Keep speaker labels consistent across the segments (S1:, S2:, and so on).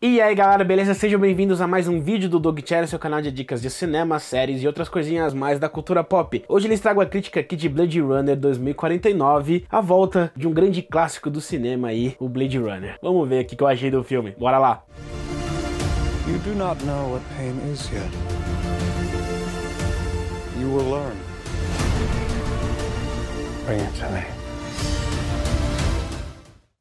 S1: E aí galera, beleza? Sejam bem-vindos a mais um vídeo do Dog Channel, seu canal de dicas de cinema, séries e outras coisinhas mais da cultura pop. Hoje lhes trago a crítica aqui de Blade Runner 2049, a volta de um grande clássico do cinema aí, o Blade Runner. Vamos ver aqui que eu achei do filme, bora lá! You do not know what pain is yet. You will learn. Bring it to me.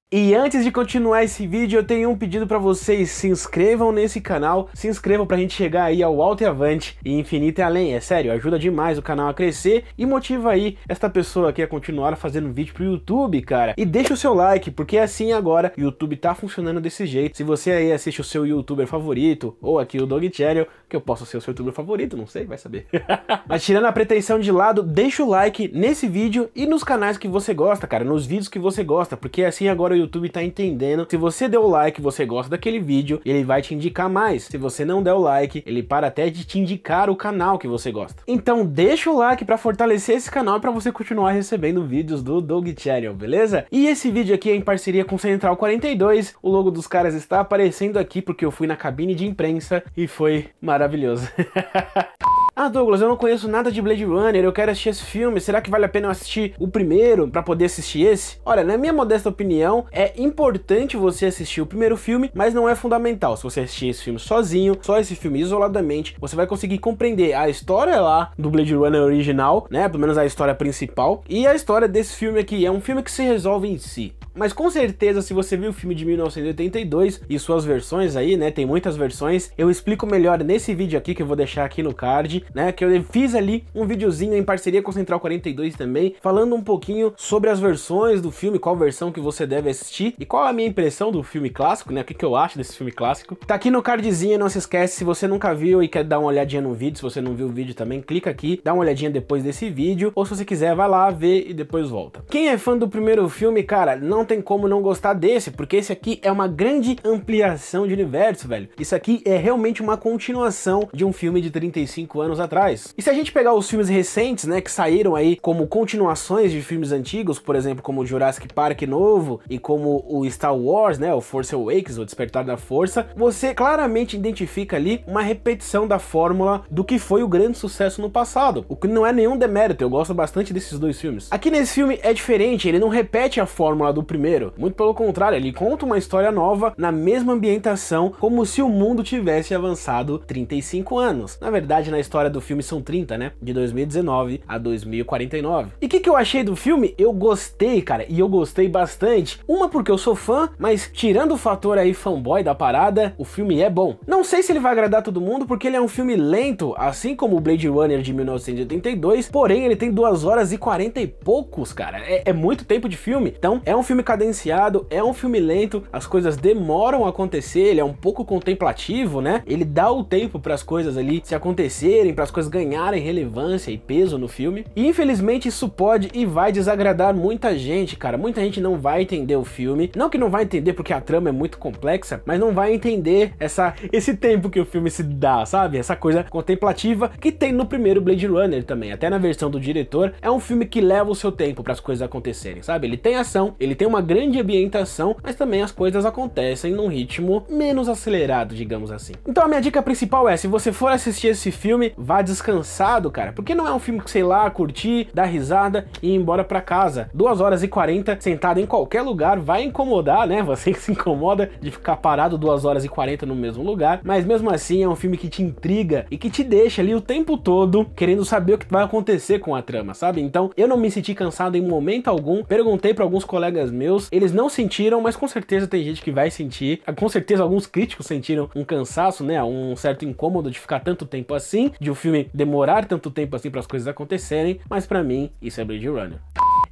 S1: E antes de continuar esse vídeo, eu tenho um pedido para vocês, se inscrevam nesse canal, se inscrevam pra gente chegar aí ao alto e avante e infinito e além, é sério, ajuda demais o canal a crescer e motiva aí esta pessoa aqui a continuar fazendo vídeo pro YouTube, cara. E deixa o seu like, porque é assim agora o YouTube tá funcionando desse jeito. Se você aí assiste o seu youtuber favorito, ou aqui o Dog Channel, que eu posso ser o seu youtuber favorito, não sei, vai saber. Mas tirando a pretensão de lado, deixa o like nesse vídeo e nos canais que você gosta, cara, nos vídeos que você gosta, porque é assim agora YouTube tá entendendo. Se você deu o like, você gosta daquele vídeo, ele vai te indicar mais. Se você não der o like, ele para até de te indicar o canal que você gosta. Então deixa o like para fortalecer esse canal e para você continuar recebendo vídeos do Dog Channel, beleza? E esse vídeo aqui é em parceria com Central 42. O logo dos caras está aparecendo aqui porque eu fui na cabine de imprensa e foi maravilhoso. Ah, Douglas, eu não conheço nada de Blade Runner, eu quero assistir esse filme, será que vale a pena eu assistir o primeiro para poder assistir esse? Olha, na minha modesta opinião, é importante você assistir o primeiro filme, mas não é fundamental. Se você assistir esse filme sozinho, só esse filme isoladamente, você vai conseguir compreender a história lá do Blade Runner original, né? Pelo menos a história principal, e a história desse filme aqui. É um filme que se resolve em si. Mas com certeza, se você viu o filme de 1982 e suas versões aí, né, tem muitas versões, eu explico melhor nesse vídeo aqui, que eu vou deixar aqui no card, né, que eu fiz ali um videozinho em parceria com o Central 42 também, falando um pouquinho sobre as versões do filme, qual versão que você deve assistir e qual a minha impressão do filme clássico, né, o que, que eu acho desse filme clássico. Tá aqui no cardzinho, não se esquece, se você nunca viu e quer dar uma olhadinha no vídeo, se você não viu o vídeo também, clica aqui, dá uma olhadinha depois desse vídeo, ou se você quiser, vai lá, ver e depois volta. Quem é fã do primeiro filme, cara, não tem como não gostar desse, porque esse aqui é uma grande ampliação de universo, velho. Isso aqui é realmente uma continuação de um filme de 35 anos atrás. E se a gente pegar os filmes recentes, né, que saíram aí como continuações de filmes antigos, por exemplo, como Jurassic Park novo e como o Star Wars, né, o Force Awakens, o Despertar da Força, você claramente identifica ali uma repetição da fórmula do que foi o grande sucesso no passado, o que não é nenhum demérito, eu gosto bastante desses dois filmes. Aqui nesse filme é diferente, ele não repete a fórmula do primeiro primeiro. Muito pelo contrário, ele conta uma história nova na mesma ambientação, como se o mundo tivesse avançado 35 anos. Na verdade, na história do filme são 30, né? De 2019 a 2049. E o que, que eu achei do filme? Eu gostei, cara, e eu gostei bastante. Uma porque eu sou fã, mas tirando o fator aí fanboy da parada, o filme é bom. Não sei se ele vai agradar todo mundo, porque ele é um filme lento, assim como o Blade Runner de 1982, porém ele tem 2 horas e 40 e poucos, cara. É, é muito tempo de filme, então é um filme cadenciado, é um filme lento, as coisas demoram a acontecer, ele é um pouco contemplativo, né? Ele dá o tempo para as coisas ali se acontecerem, para as coisas ganharem relevância e peso no filme. E infelizmente isso pode e vai desagradar muita gente, cara. Muita gente não vai entender o filme. Não que não vai entender porque a trama é muito complexa, mas não vai entender essa esse tempo que o filme se dá, sabe? Essa coisa contemplativa que tem no primeiro Blade Runner também, até na versão do diretor, é um filme que leva o seu tempo para as coisas acontecerem, sabe? Ele tem ação, ele tem tem uma grande ambientação, mas também as coisas acontecem num ritmo menos acelerado, digamos assim. Então a minha dica principal é, se você for assistir esse filme, vá descansado, cara, porque não é um filme que, sei lá, curtir, dar risada e ir embora pra casa. 2 horas e 40 sentado em qualquer lugar vai incomodar, né? Você que se incomoda de ficar parado 2 horas e 40 no mesmo lugar, mas mesmo assim é um filme que te intriga e que te deixa ali o tempo todo querendo saber o que vai acontecer com a trama, sabe? Então, eu não me senti cansado em momento algum. Perguntei para alguns colegas meus, eles não sentiram, mas com certeza tem gente que vai sentir. Ah, com certeza alguns críticos sentiram um cansaço, né? Um certo incômodo de ficar tanto tempo assim, de o um filme demorar tanto tempo assim para as coisas acontecerem, mas para mim isso é Blade Runner.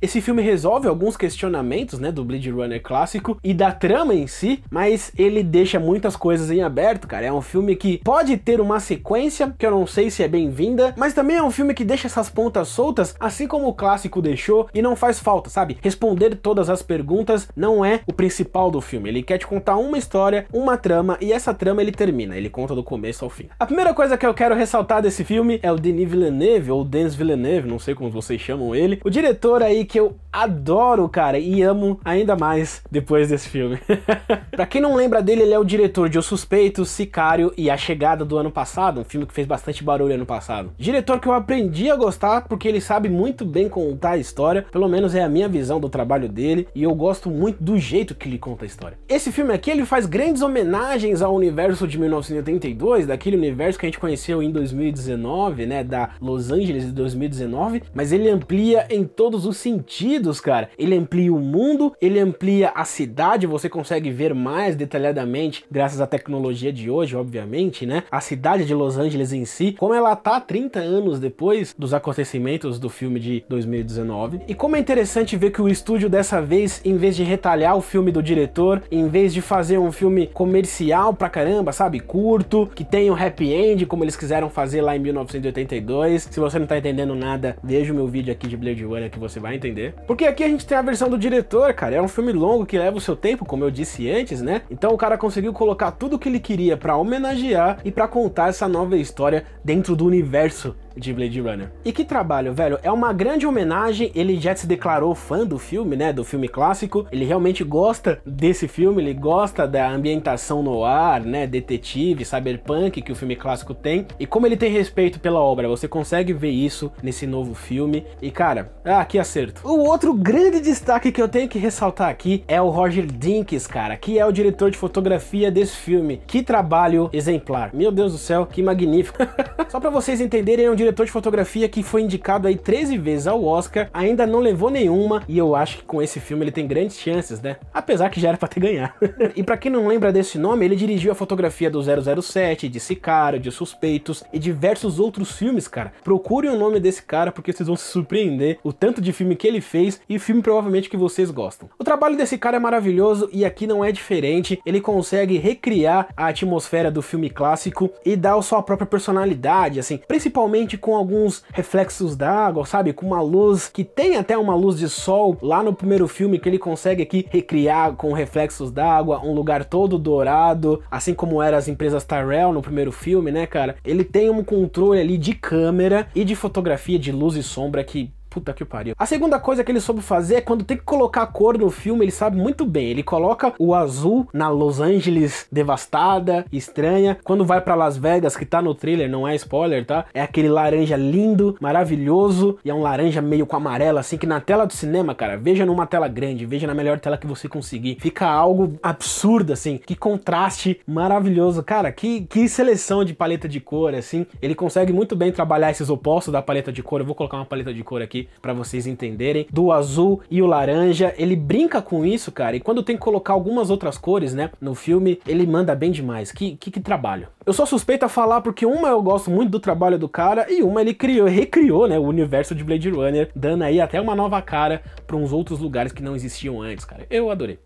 S1: Esse filme resolve alguns questionamentos, né, do Blade Runner clássico e da trama em si, mas ele deixa muitas coisas em aberto, cara. É um filme que pode ter uma sequência, que eu não sei se é bem-vinda, mas também é um filme que deixa essas pontas soltas, assim como o clássico deixou, e não faz falta, sabe? Responder todas as perguntas não é o principal do filme. Ele quer te contar uma história, uma trama, e essa trama ele termina, ele conta do começo ao fim. A primeira coisa que eu quero ressaltar desse filme é o Denis Villeneuve, ou Denis Villeneuve, não sei como vocês chamam ele, o diretor aí que que eu adoro, cara, e amo ainda mais depois desse filme. pra quem não lembra dele, ele é o diretor de O Suspeito, Sicário e A Chegada do ano passado, um filme que fez bastante barulho ano passado. Diretor que eu aprendi a gostar porque ele sabe muito bem contar a história, pelo menos é a minha visão do trabalho dele, e eu gosto muito do jeito que ele conta a história. Esse filme aqui, ele faz grandes homenagens ao universo de 1982, daquele universo que a gente conheceu em 2019, né, da Los Angeles de 2019, mas ele amplia em todos os sentidos sentidos, cara. Ele amplia o mundo, ele amplia a cidade, você consegue ver mais detalhadamente, graças à tecnologia de hoje, obviamente, né? A cidade de Los Angeles em si, como ela tá 30 anos depois dos acontecimentos do filme de 2019. E como é interessante ver que o estúdio dessa vez, em vez de retalhar o filme do diretor, em vez de fazer um filme comercial pra caramba, sabe? Curto, que tenha um happy end, como eles quiseram fazer lá em 1982. Se você não tá entendendo nada, veja o meu vídeo aqui de Blade Runner que você vai entender entender. Porque aqui a gente tem a versão do diretor, cara. É um filme longo que leva o seu tempo, como eu disse antes, né? Então o cara conseguiu colocar tudo o que ele queria para homenagear e para contar essa nova história dentro do universo de Blade Runner. E que trabalho, velho. É uma grande homenagem. Ele já se declarou fã do filme, né? Do filme clássico. Ele realmente gosta desse filme, ele gosta da ambientação no ar, né? Detetive, cyberpunk que o filme clássico tem. E como ele tem respeito pela obra, você consegue ver isso nesse novo filme. E cara, ah, que acerto. O outro grande destaque que eu tenho que ressaltar aqui é o Roger Dinkins, cara, que é o diretor de fotografia desse filme. Que trabalho exemplar. Meu Deus do céu, que magnífico. Só para vocês entenderem onde diretor de fotografia que foi indicado aí 13 vezes ao Oscar, ainda não levou nenhuma, e eu acho que com esse filme ele tem grandes chances, né? Apesar que já era pra ter ganhado. e pra quem não lembra desse nome, ele dirigiu a fotografia do 007, de Sicário, de Suspeitos e diversos outros filmes, cara. Procure o nome desse cara porque vocês vão se surpreender o tanto de filme que ele fez e filme provavelmente que vocês gostam. O trabalho desse cara é maravilhoso e aqui não é diferente, ele consegue recriar a atmosfera do filme clássico e dar a sua própria personalidade, assim, principalmente com alguns reflexos d'água, sabe? Com uma luz que tem até uma luz de sol lá no primeiro filme que ele consegue aqui recriar com reflexos d'água, um lugar todo dourado, assim como eram as empresas Tyrell no primeiro filme, né, cara? Ele tem um controle ali de câmera e de fotografia de luz e sombra que Puta que pariu. A segunda coisa que ele soube fazer é quando tem que colocar cor no filme, ele sabe muito bem. Ele coloca o azul na Los Angeles devastada, estranha. Quando vai para Las Vegas, que tá no trailer, não é spoiler, tá? É aquele laranja lindo, maravilhoso. E é um laranja meio com amarelo, assim, que na tela do cinema, cara, veja numa tela grande, veja na melhor tela que você conseguir. Fica algo absurdo, assim. Que contraste maravilhoso. Cara, que, que seleção de paleta de cor, assim. Ele consegue muito bem trabalhar esses opostos da paleta de cor. Eu vou colocar uma paleta de cor aqui para vocês entenderem, do azul e o laranja. Ele brinca com isso, cara, e quando tem que colocar algumas outras cores, né, no filme, ele manda bem demais. Que, que, que trabalho. Eu sou suspeito a falar porque uma eu gosto muito do trabalho do cara e uma ele criou, recriou, né, o universo de Blade Runner, dando aí até uma nova cara para uns outros lugares que não existiam antes, cara. Eu adorei.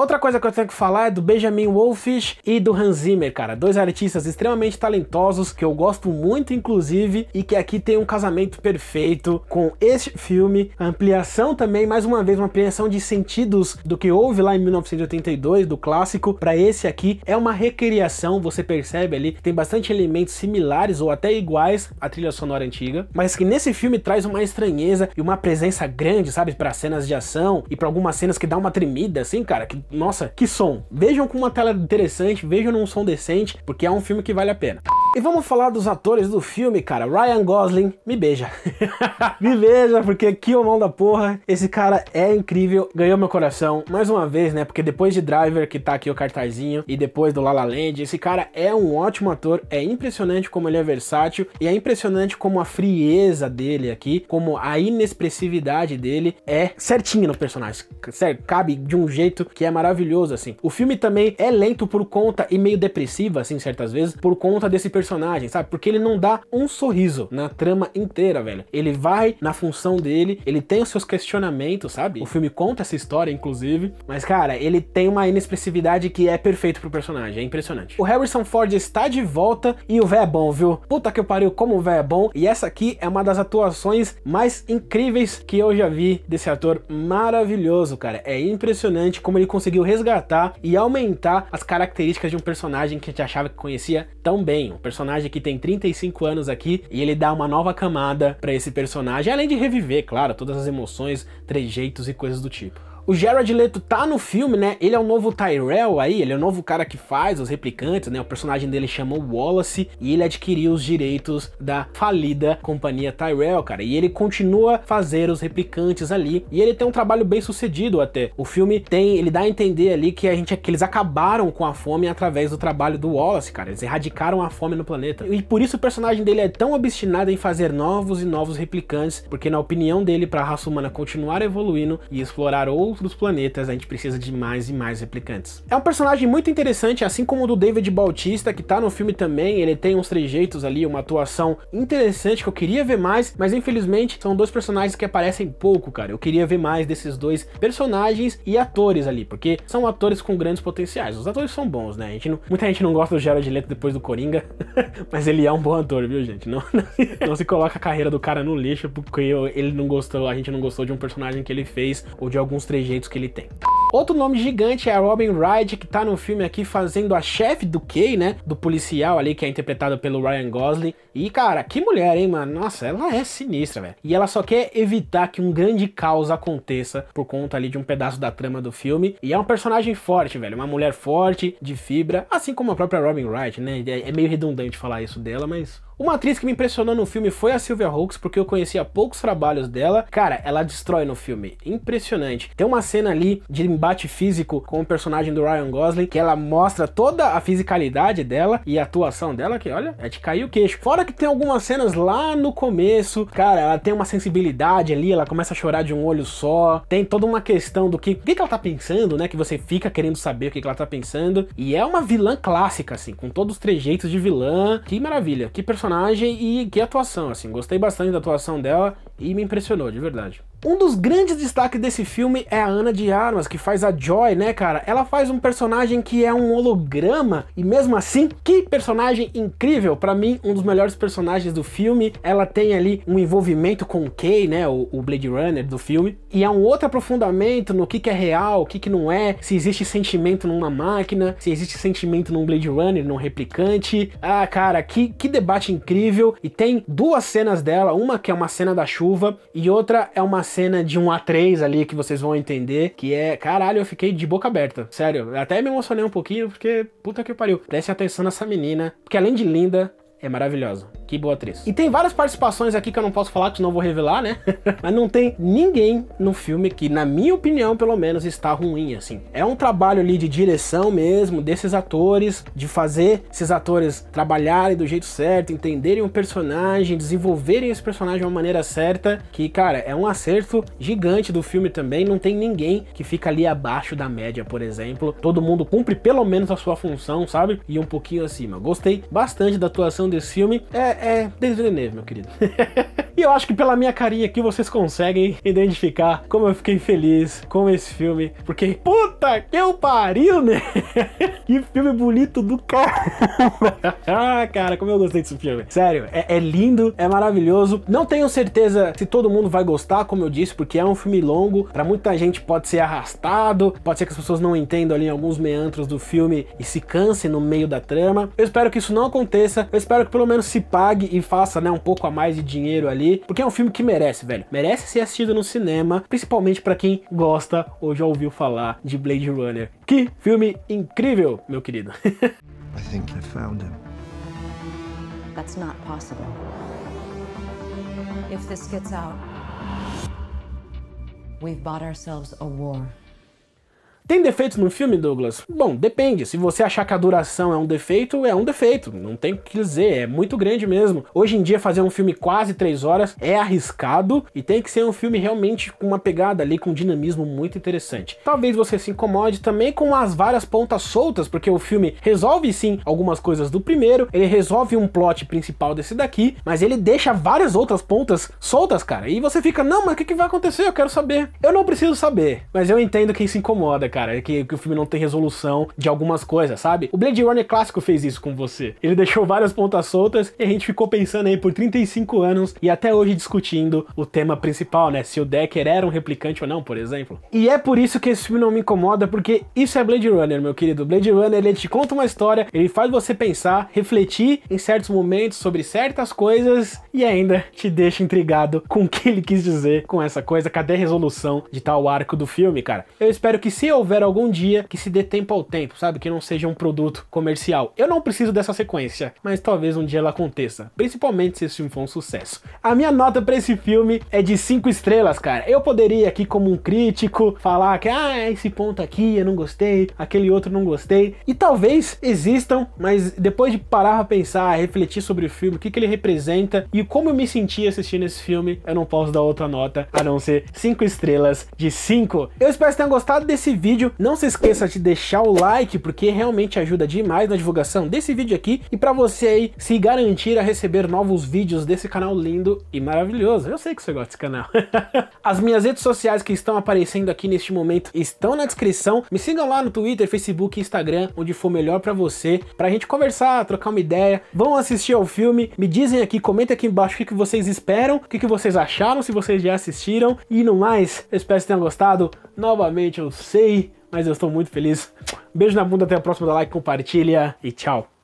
S1: Outra coisa que eu tenho que falar é do Benjamin Wolfish e do Hans Zimmer, cara. Dois artistas extremamente talentosos que eu gosto muito, inclusive, e que aqui tem um casamento perfeito com este filme. A ampliação também, mais uma vez, uma ampliação de sentidos do que houve lá em 1982, do clássico, para esse aqui. É uma recriação, você percebe ali, tem bastante elementos similares ou até iguais à trilha sonora antiga, mas que nesse filme traz uma estranheza e uma presença grande, sabe, para cenas de ação e para algumas cenas que dá uma tremida, assim, cara, que nossa, que som. Vejam com uma tela interessante, vejam num som decente, porque é um filme que vale a pena. E vamos falar dos atores do filme, cara. Ryan Gosling, me beija. me beija, porque que mão da porra. Esse cara é incrível, ganhou meu coração. Mais uma vez, né? Porque depois de Driver, que tá aqui o cartazinho, e depois do La La Land, esse cara é um ótimo ator. É impressionante como ele é versátil e é impressionante como a frieza dele aqui, como a inexpressividade dele é certinha no personagem. Certo? Cabe de um jeito que é maravilhoso, assim. O filme também é lento por conta e meio depressivo, assim, certas vezes, por conta desse personagem personagem, sabe? Porque ele não dá um sorriso na trama inteira, velho. Ele vai na função dele, ele tem os seus questionamentos, sabe? O filme conta essa história, inclusive. Mas, cara, ele tem uma inexpressividade que é perfeito pro personagem, é impressionante. O Harrison Ford está de volta e o véio é bom, viu? Puta que pariu, como o véio é bom. E essa aqui é uma das atuações mais incríveis que eu já vi desse ator maravilhoso, cara. É impressionante como ele conseguiu resgatar e aumentar as características de um personagem que a gente achava que conhecia tão bem. Um personagem que tem 35 anos aqui e ele dá uma nova camada para esse personagem, além de reviver, claro, todas as emoções, trejeitos e coisas do tipo. O Jared Leto tá no filme, né? Ele é o novo Tyrell aí, ele é o novo cara que faz os replicantes, né? O personagem dele chama Wallace e ele adquiriu os direitos da falida companhia Tyrell, cara. E ele continua a fazer os replicantes ali. E ele tem um trabalho bem sucedido até. O filme tem, ele dá a entender ali que a gente que eles acabaram com a fome através do trabalho do Wallace, cara. Eles erradicaram a fome no planeta. E por isso o personagem dele é tão obstinado em fazer novos e novos replicantes, porque na opinião dele, para a raça humana continuar evoluindo e explorar outros conjunto dos planetas, a gente precisa de mais e mais replicantes. É um personagem muito interessante, assim como o do David Bautista, que tá no filme também, ele tem uns trejeitos ali, uma atuação interessante que eu queria ver mais, mas infelizmente são dois personagens que aparecem pouco, cara. Eu queria ver mais desses dois personagens e atores ali, porque são atores com grandes potenciais. Os atores são bons, né? A gente não, muita gente não gosta do Gerard Leto depois do Coringa, mas ele é um bom ator, viu, gente? Não, não se coloca a carreira do cara no lixo porque ele não gostou, a gente não gostou de um personagem que ele fez ou de alguns trejeitos trejeitos que ele tem. Outro nome gigante é a Robin Wright, que tá no filme aqui fazendo a chefe do Kay, né? Do policial ali, que é interpretado pelo Ryan Gosling. E, cara, que mulher, hein, mano? Nossa, ela é sinistra, velho. E ela só quer evitar que um grande caos aconteça por conta ali de um pedaço da trama do filme. E é um personagem forte, velho. Uma mulher forte, de fibra, assim como a própria Robin Wright, né? É, é meio redundante falar isso dela, mas uma atriz que me impressionou no filme foi a Sylvia Hawks, porque eu conhecia poucos trabalhos dela. Cara, ela destrói no filme. Impressionante. Tem uma cena ali de embate físico com o personagem do Ryan Gosling, que ela mostra toda a fisicalidade dela e a atuação dela, que olha, é de cair o queixo. Fora que tem algumas cenas lá no começo, cara, ela tem uma sensibilidade ali, ela começa a chorar de um olho só. Tem toda uma questão do que, que, que ela tá pensando, né? Que você fica querendo saber o que, que ela tá pensando. E é uma vilã clássica, assim, com todos os trejeitos de vilã. Que maravilha, que personagem personagem e que atuação, assim. Gostei bastante da atuação dela e me impressionou, de verdade. Um dos grandes destaques desse filme é a Ana de Armas, que faz a Joy, né, cara? Ela faz um personagem que é um holograma, e mesmo assim, que personagem incrível! Para mim, um dos melhores personagens do filme. Ela tem ali um envolvimento com o Kay, né, o, o Blade Runner do filme, e é um outro aprofundamento no que, que é real, o que, que não é, se existe sentimento numa máquina, se existe sentimento num Blade Runner, num replicante. Ah, cara, que, que debate incrível! E tem duas cenas dela, uma que é uma cena da chuva chuva. E outra é uma cena de um A3 ali que vocês vão entender, que é, caralho, eu fiquei de boca aberta. Sério, até me emocionei um pouquinho porque, puta que pariu. Preste atenção nessa menina, porque além de linda, é maravilhosa. Que boa atriz. E tem várias participações aqui que eu não posso falar, que senão eu vou revelar, né? Mas não tem ninguém no filme que, na minha opinião, pelo menos, está ruim, assim. É um trabalho ali de direção mesmo, desses atores, de fazer esses atores trabalharem do jeito certo, entenderem o personagem, desenvolverem esse personagem de uma maneira certa, que, cara, é um acerto gigante do filme também. Não tem ninguém que fica ali abaixo da média, por exemplo. Todo mundo cumpre pelo menos a sua função, sabe? E um pouquinho acima. Gostei bastante da atuação desse filme. É, é Denis Villeneuve, meu querido. e eu acho que pela minha carinha aqui vocês conseguem identificar como eu fiquei feliz com esse filme, porque puta Puta que o pariu, né? que filme bonito do cara. ah, cara, como eu gostei desse filme. Sério, é, é, lindo, é maravilhoso. Não tenho certeza se todo mundo vai gostar, como eu disse, porque é um filme longo. Pra muita gente pode ser arrastado, pode ser que as pessoas não entendam ali alguns meandros do filme e se cansem no meio da trama. Eu espero que isso não aconteça. Eu espero que pelo menos se pague e faça, né, um pouco a mais de dinheiro ali. Porque é um filme que merece, velho. Merece ser assistido no cinema, principalmente pra quem gosta ou já ouviu falar de Black Blade Runner. Que filme incrível, meu querido. I think I found him. That's not possible. If this gets out, we've bought ourselves a war. Tem defeitos no filme, Douglas? Bom, depende. Se você achar que a duração é um defeito, é um defeito. Não tem o que dizer, é muito grande mesmo. Hoje em dia, fazer um filme quase três horas é arriscado e tem que ser um filme realmente com uma pegada ali, com um dinamismo muito interessante. Talvez você se incomode também com as várias pontas soltas, porque o filme resolve sim algumas coisas do primeiro, ele resolve um plot principal desse daqui, mas ele deixa várias outras pontas soltas, cara. E você fica, não, mas o que, que vai acontecer? Eu quero saber. Eu não preciso saber, mas eu entendo quem se incomoda, cara cara, é que, que o filme não tem resolução de algumas coisas, sabe? O Blade Runner clássico fez isso com você. Ele deixou várias pontas soltas e a gente ficou pensando aí por 35 anos e até hoje discutindo o tema principal, né? Se o Decker era um replicante ou não, por exemplo. E é por isso que esse filme não me incomoda, porque isso é Blade Runner, meu querido. Blade Runner, ele te conta uma história, ele faz você pensar, refletir em certos momentos sobre certas coisas e ainda te deixa intrigado com o que ele quis dizer com essa coisa. Cadê a resolução de tal arco do filme, cara? Eu espero que se houver houver algum dia que se dê tempo ao tempo, sabe? Que não seja um produto comercial. Eu não preciso dessa sequência, mas talvez um dia ela aconteça. Principalmente se esse filme for um sucesso. A minha nota para esse filme é de 5 estrelas, cara. Eu poderia aqui, como um crítico, falar que ah, é esse ponto aqui eu não gostei, aquele outro não gostei. E talvez existam, mas depois de parar pra pensar, refletir sobre o filme, o que, que ele representa e como eu me senti assistindo esse filme, eu não posso dar outra nota a não ser 5 estrelas de 5. Eu espero que tenham gostado desse vídeo vídeo. Não se esqueça de deixar o like, porque realmente ajuda demais na divulgação desse vídeo aqui e para você aí se garantir a receber novos vídeos desse canal lindo e maravilhoso. Eu sei que você gosta desse canal. As minhas redes sociais que estão aparecendo aqui neste momento estão na descrição. Me sigam lá no Twitter, Facebook, Instagram, onde for melhor para você, pra gente conversar, trocar uma ideia. Vão assistir ao filme, me dizem aqui, comenta aqui embaixo o que, vocês esperam, o que, que vocês acharam, se vocês já assistiram. E no mais, eu espero que tenham gostado. Novamente, eu sei mas eu estou muito feliz. Beijo na bunda, até a próxima, dá like, compartilha e tchau.